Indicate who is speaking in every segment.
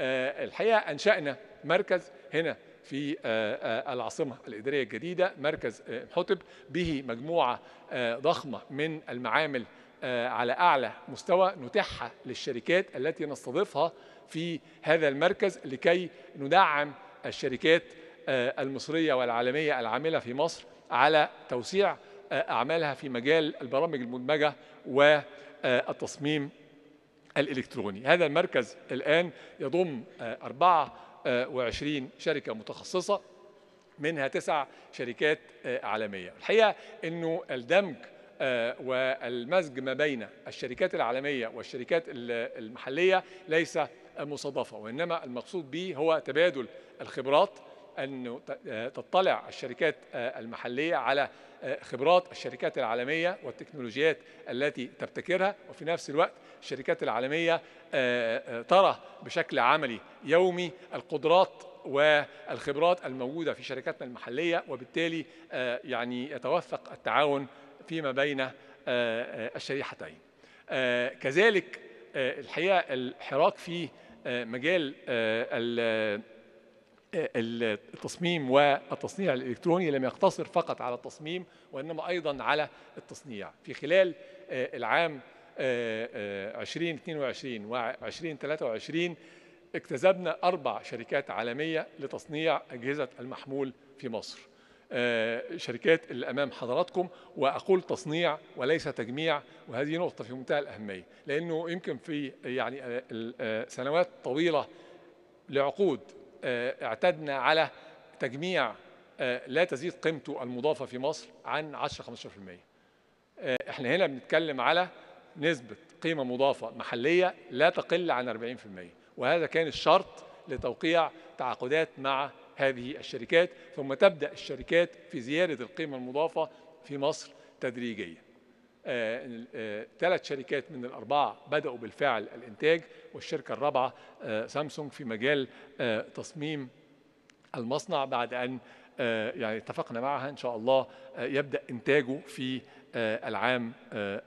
Speaker 1: آه، الحقيقه انشانا مركز هنا في آه، آه، العاصمه الاداريه الجديده مركز حطب به مجموعه ضخمه من المعامل على اعلى مستوى نتيحها للشركات التي نستضيفها في هذا المركز لكي ندعم الشركات المصريه والعالميه العامله في مصر على توسيع اعمالها في مجال البرامج المدمجه والتصميم الإلكتروني هذا المركز الآن يضم 24 آه، آه، شركة متخصصة منها تسع شركات آه، عالمية الحقيقة أنه الدمج والمزج ما بين الشركات العالمية والشركات المحلية ليس مصادفة وإنما المقصود به هو تبادل الخبرات أن آه، تطلع الشركات آه، المحلية على آه، خبرات الشركات العالمية والتكنولوجيات التي تبتكرها وفي نفس الوقت الشركات العالمية ترى بشكل عملي يومي القدرات والخبرات الموجودة في شركاتنا المحلية وبالتالي يعني يتوثق التعاون فيما بين الشريحتين كذلك الحقيقة الحراك في مجال التصميم والتصنيع الإلكتروني لم يقتصر فقط على التصميم وإنما أيضا على التصنيع في خلال آه، العام 2022 آه، آه، و 2023 اكتسبنا أربع شركات عالمية لتصنيع أجهزة المحمول في مصر شركات اللي أمام حضراتكم وأقول تصنيع وليس تجميع وهذه نقطة في منتهى الأهمية لأنه يمكن في يعني سنوات طويلة لعقود آه، اعتدنا على تجميع آه، لا تزيد قيمته المضافة في مصر عن 10-15% آه، احنا هنا بنتكلم على نسبة قيمة مضافة محلية لا تقل عن 40% وهذا كان الشرط لتوقيع تعاقدات مع هذه الشركات ثم تبدأ الشركات في زيادة القيمة المضافة في مصر تدريجيا ثلاث آه، آه، شركات من الأربعة بدأوا بالفعل الإنتاج والشركة الرابعة آه، سامسونج في مجال تصميم المصنع بعد أن يعني اتفقنا معها إن شاء الله يبدأ إنتاجه في العام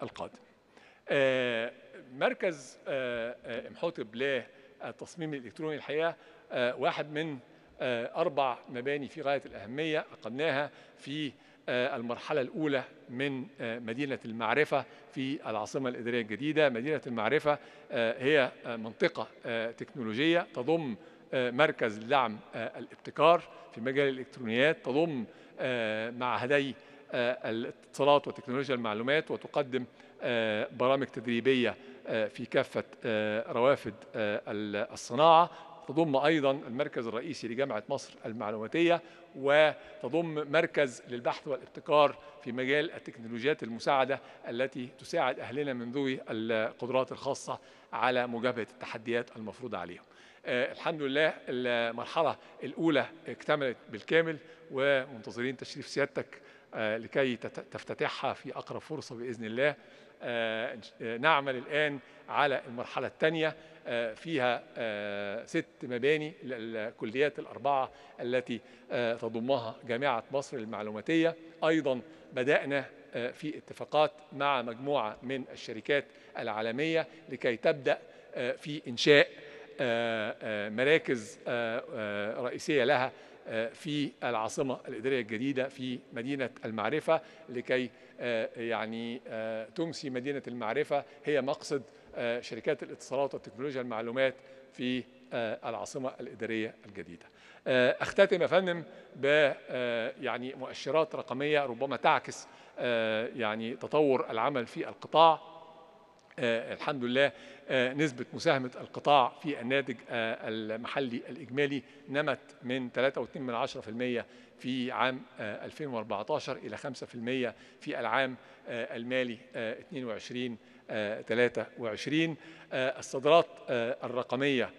Speaker 1: القادم مركز امحوتب للتصميم الإلكتروني الحقيقة واحد من أربع مباني في غاية الأهمية أقمناها في آه، المرحلة الأولى من آه، مدينة المعرفة في العاصمة الإدارية الجديدة مدينة المعرفة آه، هي منطقة تكنولوجية تضم مركز لدعم الابتكار في مجال الإلكترونيات تضم معهدي الاتصالات وتكنولوجيا المعلومات وتقدم برامج تدريبية في كافة روافد الصناعة تضم أيضا المركز الرئيسي لجامعة مصر المعلوماتية وتضم مركز للبحث والابتكار في مجال التكنولوجيات المساعدة التي تساعد أهلنا من ذوي القدرات الخاصة على مجابهة التحديات المفروضة عليهم آه، الحمد لله المرحلة الأولى اكتملت بالكامل ومنتظرين تشريف سيادتك آه، لكي تفتتحها في أقرب فرصة بإذن الله آه، آه، نعمل الآن على المرحلة الثانية فيها ست مباني للكليات الأربعة التي تضمها جامعة مصر المعلوماتية أيضا بدأنا في اتفاقات مع مجموعة من الشركات العالمية لكي تبدأ في إنشاء مراكز رئيسية لها في العاصمة الإدارية الجديدة في مدينة المعرفة لكي آه، يعني آه، تمسي مدينة المعرفة هي مقصد آه، شركات الاتصالات وتكنولوجيا المعلومات في العاصمة الإدارية الجديدة أختتم يا فندم ب يعني مؤشرات رقمية ربما تعكس يعني تطور العمل في القطاع آه، الحمد لله آه، نسبة مساهمة القطاع في الناتج آه، المحلي الإجمالي نمت من 3.2% في عام 2014 إلى 5% في العام المالي 22 23 الصادرات الرقمية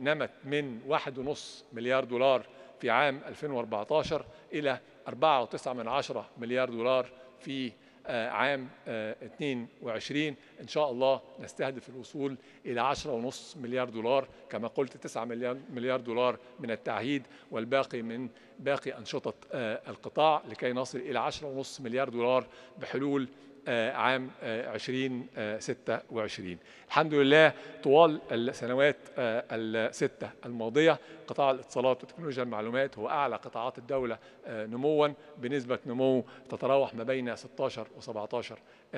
Speaker 1: نمت من 1.5 مليار دولار في عام 2014 إلى 4.9 مليار دولار في آه، عام 22 آه، ان شاء الله نستهدف الوصول الى 10.5 مليار دولار كما قلت 9 مليار دولار من التعهيد والباقي من باقي انشطه آه، القطاع لكي نصل الى 10.5 مليار دولار بحلول آه، عام 2026 آه، آه، الحمد لله طوال السنوات الستة الماضية قطاع الاتصالات وتكنولوجيا المعلومات هو أعلى قطاعات الدولة نموا بنسبة نمو تتراوح ما بين 16 و 17%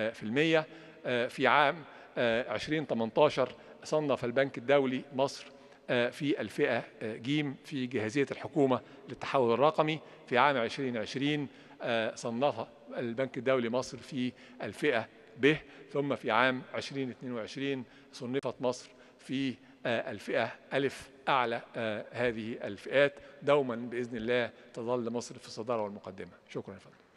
Speaker 1: في عام 2018 صنف البنك الدولي مصر في الفئة جيم في جاهزية الحكومة للتحول الرقمي في عام 2020 آه، صنفها البنك الدولي مصر في الفئة ب ثم في عام 2022 صنفت مصر في آه، الفئة ألف أعلى آه، هذه الفئات دوما بإذن الله تظل مصر في الصدارة والمقدمة شكرا يا فندم